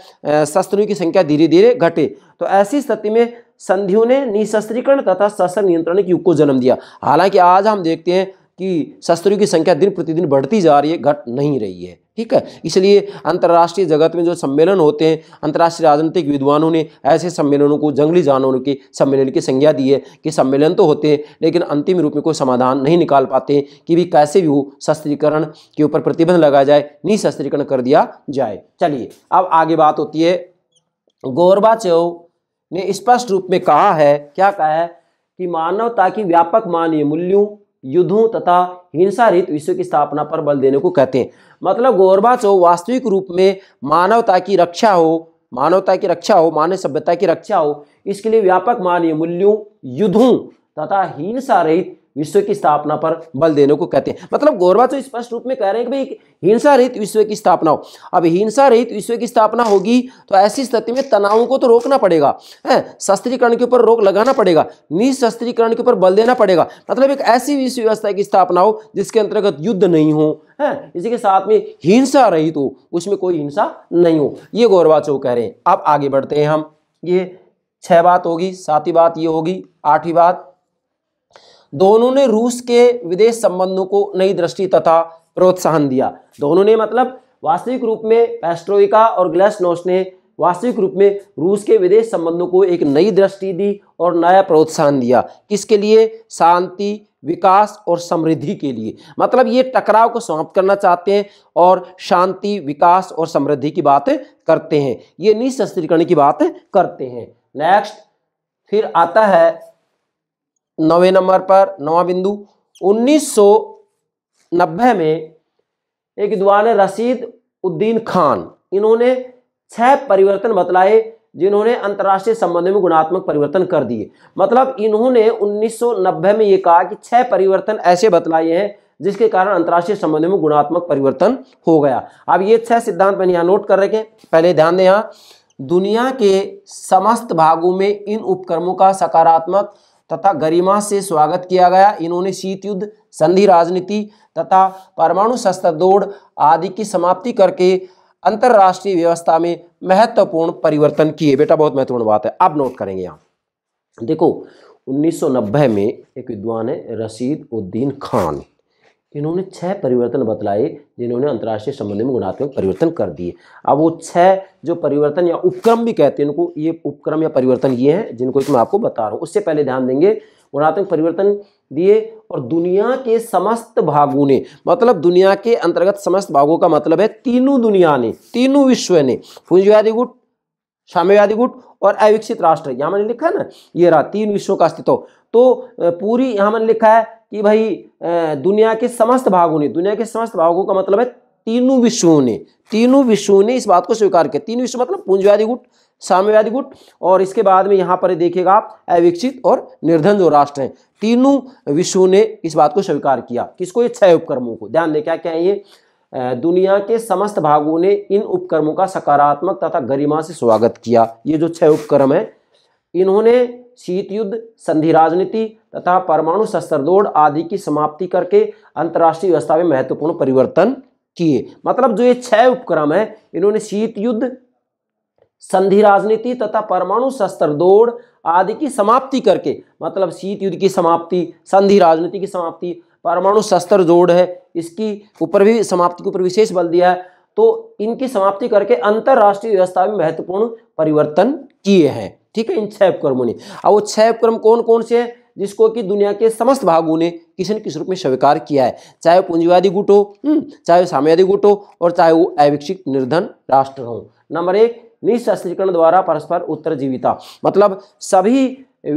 शस्त्रों की संख्या धीरे धीरे घटे तो ऐसी स्थिति में संधियों ने निशस्त्रीकरण तथा शस्त्र नियंत्रण के युग को जन्म दिया हालांकि आज हम देखते हैं कि शस्त्रों की संख्या दिन प्रतिदिन बढ़ती जा रही है घट नहीं रही है ठीक है इसलिए अंतर्राष्ट्रीय जगत में जो सम्मेलन होते हैं अंतर्राष्ट्रीय राजनीतिक विद्वानों ने ऐसे सम्मेलनों को जंगली जानवरों के सम्मेलन की संज्ञा दी है कि सम्मेलन तो होते हैं लेकिन अंतिम रूप में कोई समाधान नहीं निकाल पाते कि भी कैसे भी हो शस्त्रीकरण के ऊपर प्रतिबंध लगाया जाए निशस्त्रीकरण कर दिया जाए चलिए अब आगे बात होती है गौरबाचेव ने स्पष्ट रूप में कहा है क्या कहा है कि मानवता की व्यापक मानवीय मूल्यों युद्धों तथा हिंसा रहित विश्व की स्थापना पर बल देने को कहते हैं मतलब चो वास्तविक रूप में मानवता की रक्षा हो मानवता की रक्षा हो मानव सभ्यता की रक्षा हो इसके लिए व्यापक मानवीय मूल्यों युद्धों तथा हिंसा रहित विश्व की स्थापना पर बल देने को कहते हैं मतलब तो स्पष्ट रूप में कह रहे हैं कि भाई हिंसा रहित विश्व की स्थापना हो अब हिंसा रहित विश्व की स्थापना होगी तो ऐसी स्थिति में तनावों को तो रोकना पड़ेगा है शस्त्रीकरण के ऊपर रोक लगाना पड़ेगा निःशस्त्रीकरण के ऊपर बल देना पड़ेगा मतलब एक ऐसी विश्व व्यवस्था की स्थापना हो जिसके अंतर्गत युद्ध नहीं हो है इसी के साथ में हिंसा रहित हो उसमें कोई हिंसा नहीं हो ये गौरवाचो कह रहे हैं अब आगे बढ़ते हैं हम ये छह बात होगी सातवीं बात ये होगी आठवीं बात दोनों ने रूस के विदेश संबंधों को नई दृष्टि तथा प्रोत्साहन दिया दोनों ने मतलब वास्तविक रूप में पेस्ट्रोइका और ग्लासनोस ने वास्तविक रूप में रूस के विदेश संबंधों को एक नई दृष्टि दी और नया प्रोत्साहन दिया किसके लिए शांति विकास और समृद्धि के लिए मतलब ये टकराव को समाप्त करना चाहते हैं और शांति विकास और समृद्धि की बात करते हैं ये निशस्त्रीकरण की बात करते हैं नेक्स्ट फिर आता है नौवे नंबर पर नवा बिंदु 1990 में एक दुआन रशीद उद्दीन खान इन्होंने छह परिवर्तन बतलाए जिन्होंने अंतर्राष्ट्रीय संबंधों में गुणात्मक परिवर्तन कर दिए मतलब इन्होंने 1990 में यह कहा कि छह परिवर्तन ऐसे बतलाए हैं जिसके कारण अंतर्राष्ट्रीय संबंधों में गुणात्मक परिवर्तन हो गया अब ये छह सिद्धांत मैंने यहाँ नोट कर रखे पहले ध्यान दें यहाँ दुनिया के समस्त भागों में इन उपक्रमों का सकारात्मक तथा गरिमा से स्वागत किया गया इन्होंने शीत युद्ध संधि राजनीति तथा परमाणु शस्त्र दौड़ आदि की समाप्ति करके अंतर्राष्ट्रीय व्यवस्था में महत्वपूर्ण परिवर्तन किए बेटा बहुत महत्वपूर्ण बात है आप नोट करेंगे यहाँ देखो 1990 में एक विद्वान है रशीद उद्दीन खान इन्होंने छह परिवर्तन बतलाए जिन्होंने अंतर्राष्ट्रीय संबंध में गुणात्मक परिवर्तन कर दिए अब वो छह जो परिवर्तन या उपक्रम भी कहते हैं इनको ये उपक्रम या परिवर्तन ये हैं जिनको मैं आपको बता रहा हूँ उससे पहले ध्यान देंगे गुणात्मक परिवर्तन दिए और दुनिया के समस्त भागों ने मतलब दुनिया के अंतर्गत समस्त भागों का मतलब है तीनों दुनिया ने तीनों विश्व ने पूंजीवादी गुट साम्यवादी गुट और अविकसित राष्ट्र यहाँ मैंने लिखा है ना ये रहा तीन विश्वों का अस्तित्व तो पूरी यहाँ मैंने लिखा है कि भाई दुनिया के समस्त भागों ने दुनिया के समस्त भागों का मतलब है तीनों विश्वों ने तीनों विश्वों ने इस बात को स्वीकार किया तीनों विश्व मतलब पूंजवादी गुट साम्यवादी गुट और इसके बाद में यहाँ पर देखिएगा आप अविकसित और निर्धन जो राष्ट्र हैं तीनों विश्वों ने इस बात को स्वीकार किया किसको ये छह उपक्रमों को ध्यान दें क्या क्या है ये दुनिया के समस्त भागों ने इन उपक्रमों का सकारात्मक तथा गरिमा से स्वागत किया ये जो छह उपक्रम है इन्होंने शीत युद्ध संधि राजनीति तथा परमाणु शस्त्र दौड़ आदि की समाप्ति करके अंतर्राष्ट्रीय व्यवस्था में महत्वपूर्ण परिवर्तन किए मतलब जो ये छह उपक्रम है इन्होंने शीत युद्ध संधि राजनीति तथा परमाणु शस्त्र दौड़ आदि की समाप्ति करके मतलब शीत युद्ध की समाप्ति संधि राजनीति की समाप्ति परमाणु शस्त्र जोड़ है इसकी ऊपर भी समाप्ति के ऊपर विशेष बल दिया है तो इनकी समाप्ति करके अंतर्राष्ट्रीय व्यवस्था में महत्वपूर्ण परिवर्तन किए हैं ठीक है इन छह उपक्रमों ने अब वो छह उपक्रम कौन कौन से हैं जिसको कि दुनिया के समस्त भागों ने किसी न किसी रूप में स्वीकार किया है चाहे पूंजीवादी गुट हो हम्म, चाहे साम्यवादी गुट हो और चाहे वो अविक्षित निर्धन राष्ट्र हो नंबर एक निःशस्त्रीकरण द्वारा परस्पर उत्तर जीविता मतलब सभी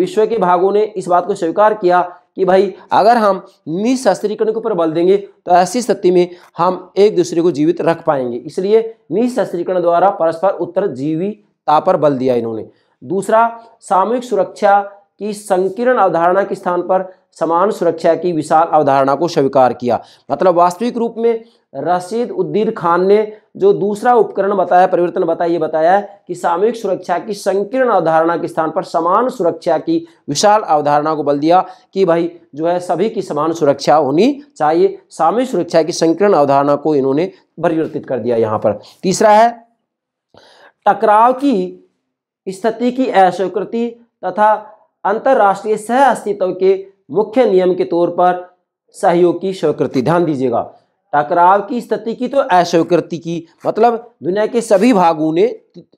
विश्व के भागों ने इस बात को स्वीकार किया कि भाई अगर हम निःशस्त्रीकरण के ऊपर बल देंगे तो ऐसी स्थिति में हम एक दूसरे को जीवित रख पाएंगे इसलिए निःशस्त्रीकरण द्वारा परस्पर उत्तर जीविता पर बल दिया इन्होंने दूसरा सामूहिक सुरक्षा की संकीर्ण अवधारणा के स्थान पर समान सुरक्षा की विशाल अवधारणा को स्वीकार किया मतलब वास्तविक रूप में रशीद उद्दीन खान ने जो दूसरा उपकरण बताया परिवर्तन बताया ये बताया कि सामूहिक सुरक्षा की संकीर्ण अवधारणा के स्थान पर समान सुरक्षा की विशाल अवधारणा को बल दिया कि भाई जो है सभी की समान सुरक्षा होनी चाहिए सामूहिक सुरक्षा की संकीर्ण अवधारणा को इन्होंने परिवर्तित कर दिया यहाँ पर तीसरा है टकराव की स्थिति की अस्वीकृति तथा अंतर्राष्ट्रीय सह अस्तित्व के मुख्य नियम के तौर पर सहयोग की स्वीकृति ध्यान दीजिएगा टकराव की स्थिति की तो अस्वीकृति की मतलब दुनिया के सभी भागों ने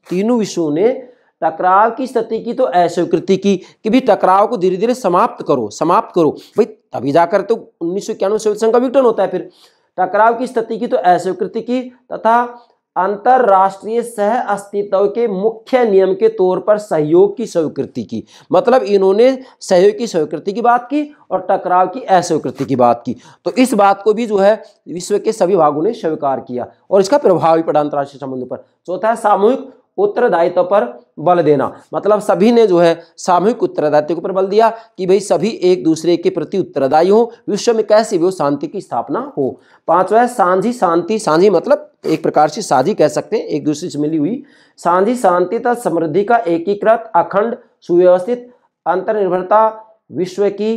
तीनों विश्वों ने टकराव की स्थिति की तो अस्वीकृति की कि भी टकराव को धीरे धीरे समाप्त करो समाप्त करो भाई तभी जाकर तो उन्नीस सौ इक्यानवे संघ का विघटन होता है फिर टकराव की स्थिति की तो अस्वीकृति की तथा अंतरराष्ट्रीय सह अस्तित्व के मुख्य नियम के तौर पर सहयोग की स्वीकृति की मतलब इन्होंने सहयोग की स्वीकृति की बात की और टकराव की अस्वीकृति की बात की तो इस बात को भी जो है विश्व के सभी भागों ने स्वीकार किया और इसका प्रभाव भी पड़ा अंतर्राष्ट्रीय संबंधों पर चौथा है सामूहिक उत्तरदायित्व पर बल देना मतलब सभी ने जो है सामूहिक उत्तरदायित्व के ऊपर बल दिया कि भाई सभी एक दूसरे के प्रति उत्तरदायी हो विश्व में कैसे भी हो शांति की स्थापना हो पांचवा है सांझी शांति सांझी मतलब एक प्रकार से साझी कह सकते हैं एक दूसरे से मिली हुई सांझी शांति तथा समृद्धि का एकीकृत अखंड सुव्यवस्थित अंतर्निर्भरता विश्व की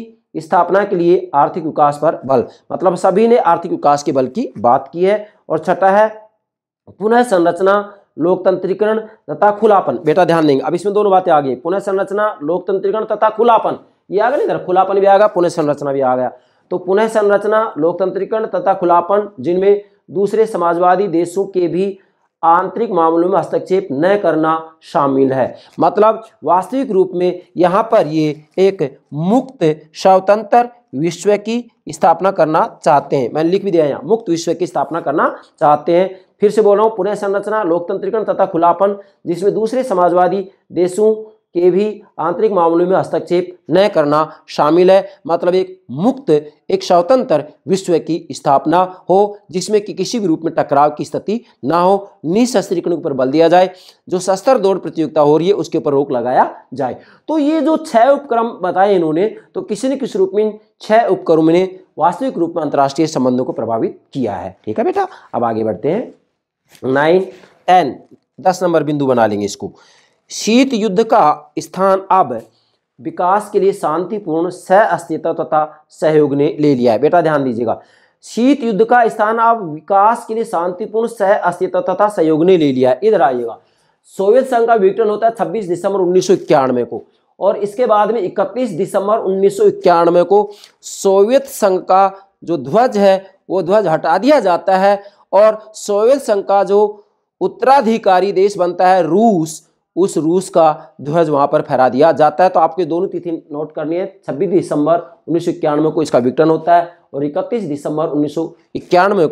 स्थापना के लिए आर्थिक विकास पर बल मतलब सभी ने आर्थिक विकास के बल की बात की है और छठा है पुनः संरचना लोकतंत्रीकरण तथा खुलापन बेटा ध्यान देंगे अब इसमें दोनों बातें आ गई पुनः संरचना लोकतंत्रीकरण तथा खुलापन ये आ गया नहीं खुलापन भी आ गया पुनः संरचना भी आ गया तो पुनः संरचना लोकतंत्रीकरण तथा खुलापन जिनमें दूसरे समाजवादी देशों के भी आंतरिक मामलों में हस्तक्षेप न करना शामिल है मतलब वास्तविक रूप में यहाँ पर ये एक मुक्त स्वतंत्र विश्व की स्थापना करना चाहते हैं मैंने लिख भी दिया यहाँ मुक्त विश्व की स्थापना करना चाहते हैं फिर से बोल रहा हूँ पुनः संरचना लोकतंत्रीकरण तथा खुलापन जिसमें दूसरे समाजवादी देशों के भी आंतरिक मामलों में हस्तक्षेप न करना शामिल है मतलब एक मुक्त एक स्वतंत्र विश्व की स्थापना हो जिसमें कि किसी भी रूप में टकराव की स्थिति ना हो निशस्त्रीकरण के ऊपर बल दिया जाए जो शस्त्र दौड़ प्रतियोगिता हो रही है उसके ऊपर रोक लगाया जाए तो ये जो छह उपक्रम बताए इन्होंने तो किसी न किसी रूप में छह उपक्रमों ने वास्तविक रूप में अंतर्राष्ट्रीय संबंधों को प्रभावित किया है ठीक है बेटा अब आगे बढ़ते हैं नाइन एन दस नंबर बिंदु बना लेंगे इसको शीत युद्ध का स्थान अब विकास के लिए शांतिपूर्ण सह अस्तित्व तथा सहयोग ने ले लिया है बेटा ध्यान दीजिएगा शीत युद्ध का स्थान अब विकास के लिए शांतिपूर्ण सह अस्तित्व तथा सहयोग ने ले लिया है इधर आइएगा सोवियत संघ का विघटन होता है छब्बीस दिसंबर उन्नीस को और इसके बाद में 31 दिसंबर उन्नीस को सोवियत संघ का जो ध्वज है वो ध्वज हटा दिया जाता है और सोवियत संघ का जो उत्तराधिकारी देश बनता है रूस उस रूस का ध्वज वहां पर फहरा दिया जाता है तो आपके दोनों तिथि नोट करनी है छब्बीस दिसंबर उन्नीस को इसका विघटन होता है और इकतीस दिसंबर उन्नीस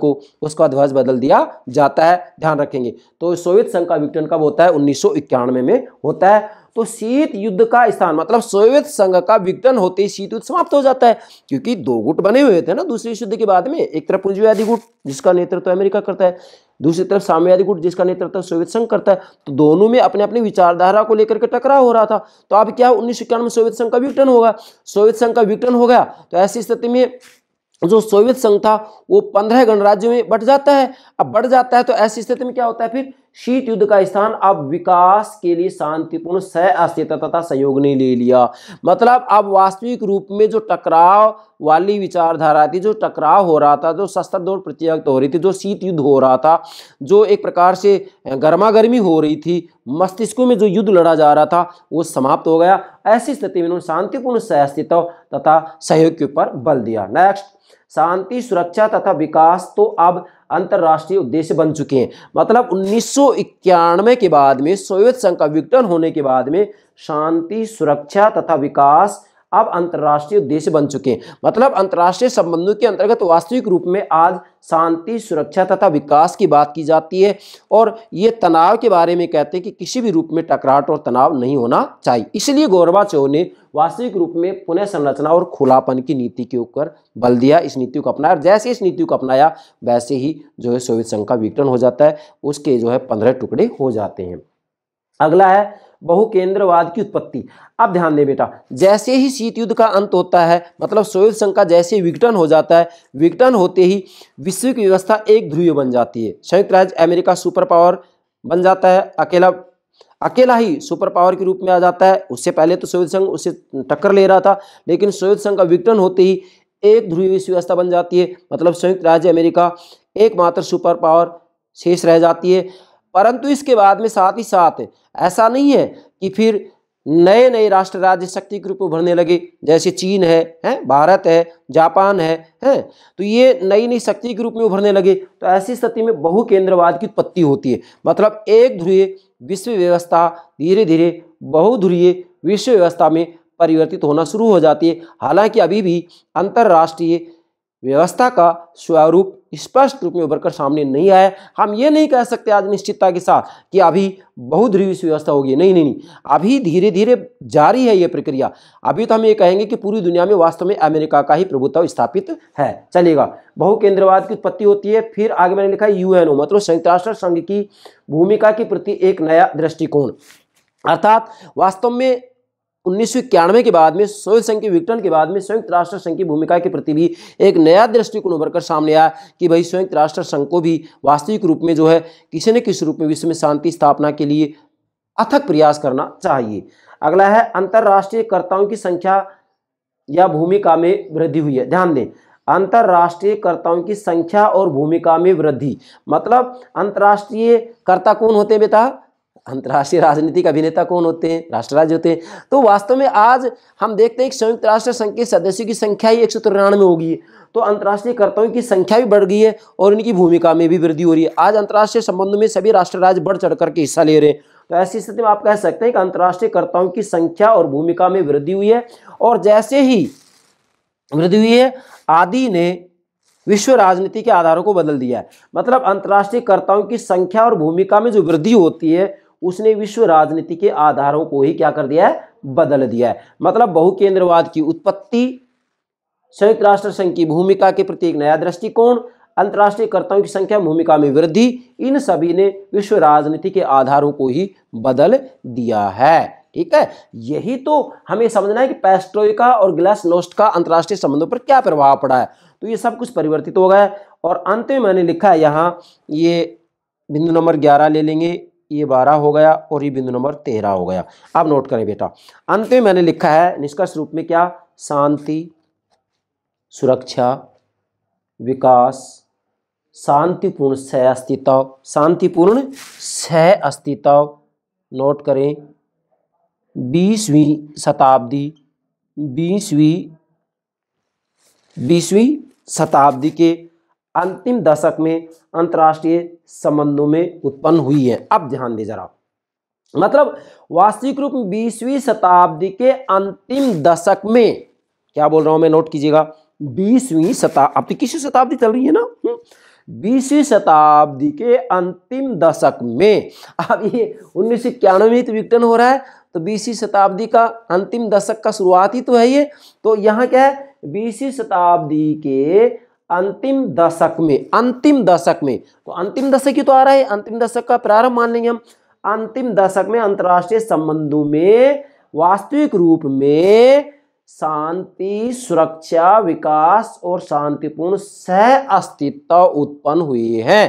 को उसका ध्वज बदल दिया जाता है ध्यान रखेंगे तो सोवियत संघ का विघटन कब होता है उन्नीस में, में होता है तो शीत युद्ध का स्थान मतलब सोवियत संघ का विघटन होते ही शीत युद्ध समाप्त हो जाता है क्योंकि दो गुट बने हुए थे ना दूसरे युद्ध के बाद में एक तरफ पूंजीवादी गुट जिसका नेतृत्व तो अमेरिका करता है दूसरी तरफ साम्यवादी गुट जिसका नेतृत्व तो सोवियत संघ करता है तो दोनों में अपने अपनी विचारधारा को लेकर के टकराव हो रहा था तो अब क्या उन्नीस सौ इक्यानवे सोवियत संघ का विघटन होगा सोवियत संघ का विघटन हो गया तो ऐसी स्थिति में जो सोवियत संघ था वो पंद्रह गणराज्यों में बढ़ जाता है अब बढ़ जाता है तो ऐसी स्थिति में क्या होता है फिर शीत युद्ध का स्थान अब विकास के लिए शांतिपूर्ण सह अस्थिरता तथा सहयोग ने ले लिया मतलब अब वास्तविक रूप में जो टकराव वाली विचारधारा थी जो टकराव हो रहा था जो शस्त्र दौड़ प्रतियोगिता हो रही थी जो शीत युद्ध हो रहा था जो एक प्रकार से गर्मा गर्मी हो रही थी मस्तिष्कों में जो युद्ध लड़ा जा रहा था वो समाप्त हो गया ऐसी स्थिति में उन्होंने शांतिपूर्ण सह अस्तित्व तथा सहयोग के ऊपर बल दिया नेक्स्ट शांति सुरक्षा तथा विकास तो अब अंतर्राष्ट्रीय उद्देश्य बन चुके हैं मतलब उन्नीस के बाद में सोवियत संघ का विघटन होने के बाद में शांति सुरक्षा तथा विकास अब अंतर्राष्ट्रीय उद्देश्य बन चुके हैं मतलब अंतर्राष्ट्रीय संबंधों के अंतर्गत वास्तविक रूप में आज शांति सुरक्षा तथा विकास की बात की जाती है और ये तनाव के बारे में कहते हैं कि किसी भी रूप में टकराहट और तनाव नहीं होना चाहिए इसलिए गोरबाचो ने वास्तविक रूप में पुनः संरचना और खुलापन की नीति के ऊपर बल दिया इस नीति को अपनाया जैसे इस नीति को अपनाया वैसे ही जो है सोवियत संघ का विघटन हो जाता है उसके जो है पंद्रह टुकड़े हो जाते हैं अगला है बहुकेंद्रवाद की उत्पत्ति अब ध्यान दें बेटा जैसे ही शीत युद्ध का अंत होता है मतलब सोवियत संघ का जैसे विघटन हो जाता है विघटन होते ही वैश्विक व्यवस्था एक ध्रुव बन जाती है संयुक्त राज्य अमेरिका सुपर पावर बन जाता है अकेला अकेला ही सुपर पावर के रूप में आ जाता है उससे पहले तो सोवियत संघ उससे टक्कर ले रहा था लेकिन सोवियत संघ का विघटन होते ही एक ध्रुवीय विश्व व्यवस्था बन जाती है मतलब संयुक्त राज्य अमेरिका एकमात्र सुपर पावर शेष रह जाती है परंतु इसके बाद में साथ ही साथ ऐसा नहीं है कि फिर नए नए राष्ट्र राज्य शक्ति के रूप में उभरने लगे जैसे चीन है हैं भारत है जापान है हैं तो ये नई नई शक्ति के रूप में उभरने लगे तो ऐसी स्थिति में बहु केंद्रवाद की उत्पत्ति होती है मतलब एक ध्रुवीय विश्व व्यवस्था धीरे धीरे बहुध्रुवीय विश्व व्यवस्था में परिवर्तित होना शुरू हो जाती है हालांकि अभी भी अंतर्राष्ट्रीय व्यवस्था का स्वरूप स्पष्ट रूप में उभरकर सामने नहीं आया हम ये नहीं कह सकते आज निश्चितता के साथ कि अभी बहुत ध्रुवी व्यवस्था होगी नहीं नहीं नहीं अभी धीरे धीरे जारी है ये प्रक्रिया अभी तो हम ये कहेंगे कि पूरी दुनिया में वास्तव में अमेरिका का ही प्रभुत्व स्थापित है चलेगा बहुकेंद्रवाद की उत्पत्ति होती है फिर आगे मैंने लिखा यूएनओ मतलब संयुक्त राष्ट्र संघ की भूमिका के प्रति एक नया दृष्टिकोण अर्थात वास्तव में उन्नीस के बाद में सोयल संघ के विघटन के बाद में संयुक्त राष्ट्र संघ की भूमिका के प्रति भी एक नया दृष्टिकोण कर सामने आया कि भाई संयुक्त राष्ट्र संघ को भी वास्तविक रूप में जो है किसी न किसी रूप में विश्व में शांति स्थापना के लिए अथक प्रयास करना चाहिए अगला है अंतर्राष्ट्रीय कर्ताओं की संख्या या भूमिका में वृद्धि हुई है ध्यान दें अंतर्राष्ट्रीय कर्ताओं की संख्या और भूमिका में वृद्धि मतलब अंतर्राष्ट्रीय कर्ता कौन होते हैं बेटा अंतर्राष्ट्रीय राजनीतिक अभिनेता कौन होते हैं राज्य होते हैं तो वास्तव में आज हम देखते हैं कि संयुक्त राष्ट्र संघ के सदस्यों की संख्या ही एक सौ तिरानवे होगी तो अंतर्राष्ट्रीय कर्ताओं की संख्या भी बढ़ गई है और इनकी भूमिका में भी वृद्धि हो रही है आज अंतर्राष्ट्रीय संबंधों में सभी राष्ट्र राज्य बढ़ चढ़ करके हिस्सा ले रहे हैं तो ऐसी स्थिति में आप कह सकते हैं कि अंतर्राष्ट्रीय कर्ताओं की संख्या और भूमिका में वृद्धि हुई है और जैसे ही वृद्धि हुई है आदि ने विश्व राजनीति के आधारों को बदल दिया है मतलब अंतर्राष्ट्रीय कर्ताओं की संख्या और भूमिका में जो वृद्धि होती है उसने विश्व राजनीति के आधारों को ही क्या कर दिया है बदल दिया है मतलब बहुकेंद्रवाद की उत्पत्ति संयुक्त राष्ट्र संघ की भूमिका के प्रति एक नया दृष्टिकोण अंतर्राष्ट्रीय कर्ताओं की संख्या भूमिका में वृद्धि इन सभी ने विश्व राजनीति के आधारों को ही बदल दिया है ठीक है यही तो हमें समझना है कि पेस्ट्रोइका और ग्लास नोस्ट का अंतर्राष्ट्रीय संबंधों पर क्या प्रभाव पड़ा है तो ये सब कुछ परिवर्तित हो गया है और अंत में मैंने लिखा है यहाँ ये बिंदु नंबर ग्यारह ले लेंगे ये बारह हो गया और ये बिंदु नंबर तेरह हो गया अब नोट करें बेटा अंत में मैंने लिखा है निष्कर्ष रूप में क्या शांति सुरक्षा विकास शांतिपूर्ण सह अस्तित्व शांतिपूर्ण सह अस्तित्व नोट करें बीसवीं शताब्दी बीसवीं बीसवीं शताब्दी के अंतिम दशक में अंतर्राष्ट्रीय संबंधों में उत्पन्न हुई है अब ध्यान दे जरा मतलब वास्तविक रूप में बीसवीं शताब्दी के अंतिम दशक में क्या बोल रहा हूं मैं नोट कीजिएगा बीसवीं शताब्दी तो किसी शताब्दी चल रही है ना हम्म। बीसवीं शताब्दी के अंतिम दशक में अब ये उन्नीस सौ इक्यानवे तो विघटन हो रहा है तो बीसवीं शताब्दी का अंतिम दशक का शुरुआत ही तो है ये तो यहाँ क्या है बीसवीं शताब्दी के अंतिम दशक में अंतिम दशक में तो अंतिम दशक ही तो आ रहा है अंतिम दशक का प्रारंभ मान लेंगे हम अंतिम दशक में अंतरराष्ट्रीय संबंधों में वास्तविक रूप में शांति सुरक्षा विकास और शांतिपूर्ण सह अस्तित्व उत्पन्न हुई है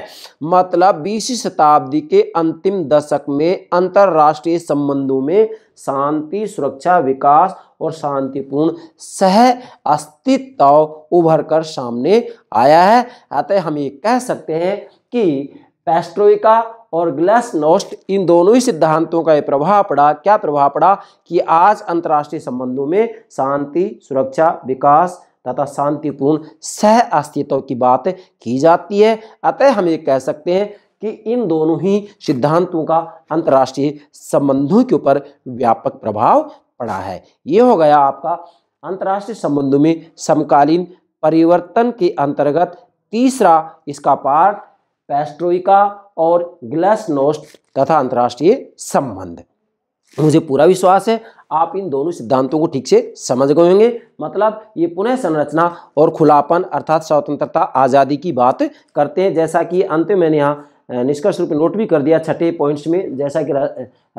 मतलब बीसवीं शताब्दी के अंतिम दशक में अंतर्राष्ट्रीय संबंधों में शांति सुरक्षा विकास और शांतिपूर्ण सह अस्तित्व उभर कर सामने आया है अतः हम ये कह सकते हैं कि पेस्ट्रोइका और ग्लैस नोस्ट इन दोनों ही सिद्धांतों का यह प्रभाव पड़ा क्या प्रभाव पड़ा कि आज अंतर्राष्ट्रीय संबंधों में शांति सुरक्षा विकास तथा शांतिपूर्ण सह अस्तित्व की बात की जाती है अतः हम ये कह सकते हैं कि इन दोनों ही सिद्धांतों का अंतर्राष्ट्रीय संबंधों के ऊपर व्यापक प्रभाव पड़ा है ये हो गया आपका अंतर्राष्ट्रीय संबंधों में समकालीन परिवर्तन के अंतर्गत तीसरा इसका पार्ट पेस्ट्रोइका और ग्लैसनोस्ट तथा अंतर्राष्ट्रीय संबंध मुझे पूरा विश्वास है आप इन दोनों सिद्धांतों को ठीक से समझ गए होंगे मतलब ये पुनः संरचना और खुलापन अर्थात स्वतंत्रता आज़ादी की बात करते हैं जैसा कि अंत मैंने यहाँ निष्कर्ष रूप में नोट भी कर दिया छठे पॉइंट्स में जैसा कि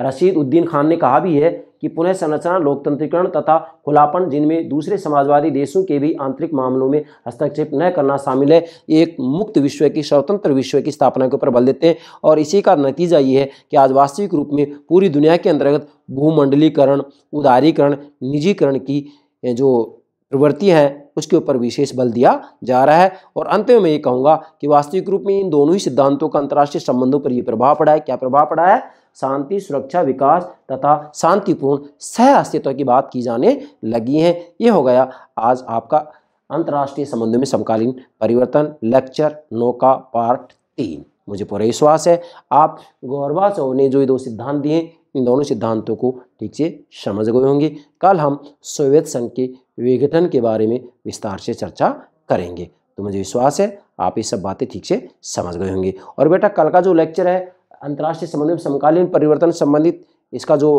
रशीद उद्दीन खान ने कहा भी है कि पुनः संरचना लोकतंत्रीकरण तथा खुलापन जिनमें दूसरे समाजवादी देशों के भी आंतरिक मामलों में हस्तक्षेप न करना शामिल है एक मुक्त विश्व की स्वतंत्र विश्व की स्थापना के ऊपर बल देते हैं और इसी का नतीजा ये है कि आज वास्तविक रूप में पूरी दुनिया के अंतर्गत भूमंडलीकरण उदारीकरण निजीकरण की जो प्रवृत्ति है उसके ऊपर विशेष बल दिया जा रहा है और अंत में मैं ये कहूंगा कि वास्तविक रूप में इन दोनों ही सिद्धांतों का अंतर्राष्ट्रीय संबंधों पर यह प्रभाव पड़ा है क्या प्रभाव पड़ा है शांति सुरक्षा विकास तथा शांतिपूर्ण सह अस्तित्व की बात की जाने लगी है ये हो गया आज आपका अंतर्राष्ट्रीय संबंधों में समकालीन परिवर्तन लेक्चर नौका पार्ट तीन मुझे पूरा विश्वास है आप गौरवा चौ ने जो दो सिद्धांत दिए इन दोनों सिद्धांतों को ठीक से समझ गए होंगे कल हम सोवियत संघ के विघटन के बारे में विस्तार से चर्चा करेंगे तो मुझे विश्वास है आप ये सब बातें ठीक से समझ गए होंगे और बेटा कल का जो लेक्चर है अंतर्राष्ट्रीय संबंध में समकालीन परिवर्तन संबंधित इसका जो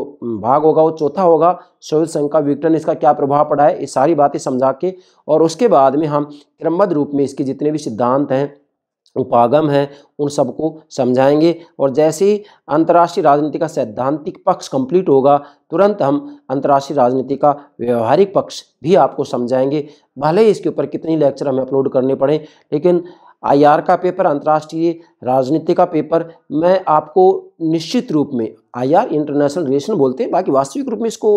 भाग होगा वो चौथा होगा सोवियत संघ का विघटन इसका क्या प्रभाव पड़ा है ये सारी बातें समझा के और उसके बाद में हम क्रमबद्ध रूप में इसके जितने भी सिद्धांत हैं उपागम हैं उन सबको समझाएंगे और जैसे ही अंतर्राष्ट्रीय राजनीति का सैद्धांतिक पक्ष कंप्लीट होगा तुरंत हम अंतर्राष्ट्रीय राजनीति का व्यवहारिक पक्ष भी आपको समझाएंगे भले ही इसके ऊपर कितनी लेक्चर हमें अपलोड करने पड़े लेकिन आई का पेपर अंतर्राष्ट्रीय राजनीति का पेपर मैं आपको निश्चित रूप में आई आर इंटरनेशनल रिलेशन बोलते हैं बाकी वास्तविक रूप में इसको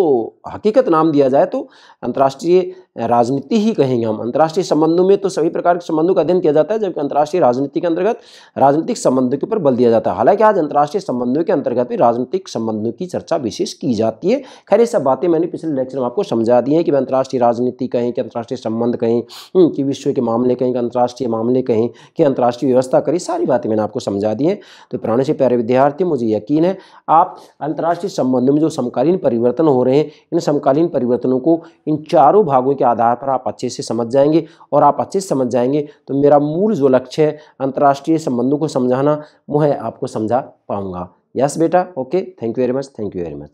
हकीकत नाम दिया जाए तो अंतर्राष्ट्रीय राजनीति ही कहेंगे हम अंतर्राष्ट्रीय संबंधों में तो सभी प्रकार के संबंधों का अध्ययन किया जाता है जबकि अंतर्राष्ट्रीय राजनीति के अंतर्गत राजनीतिक संबंधों के ऊपर बल दिया जाता है हालांकि आज अंतर्राष्ट्रीय संबंधों के अंतर्गत भी राजनीतिक संबंधों की चर्चा विशेष की जाती है खैर ये सब बातें मैंने पिछले लेक्चर में आपको समझा दी है कि अंतर्राष्ट्रीय राजनीति कहें कि अंतर्राष्ट्रीय संबंध कहें हम्म, कि विश्व के मामले कहें कि अंतर्राष्ट्रीय मामले कहें कि अंतर्राष्ट्रीय व्यवस्था करें सारी बातें मैंने आपको समझा दी हैं तो पुराने से प्यारे विद्यार्थी मुझे यकीन है आप अंतर्राष्ट्रीय संबंधों में जो समकालीन परिवर्तन हो रहे हैं इन समकालीन परिवर्तनों को इन चारों भागों के आधार पर आप अच्छे से समझ जाएंगे और आप अच्छे से समझ जाएंगे तो मेरा मूल जो लक्ष्य है अंतर्राष्ट्रीय संबंधों को समझाना वह आपको समझा पाऊँगा यस बेटा okay thank you very much thank you very much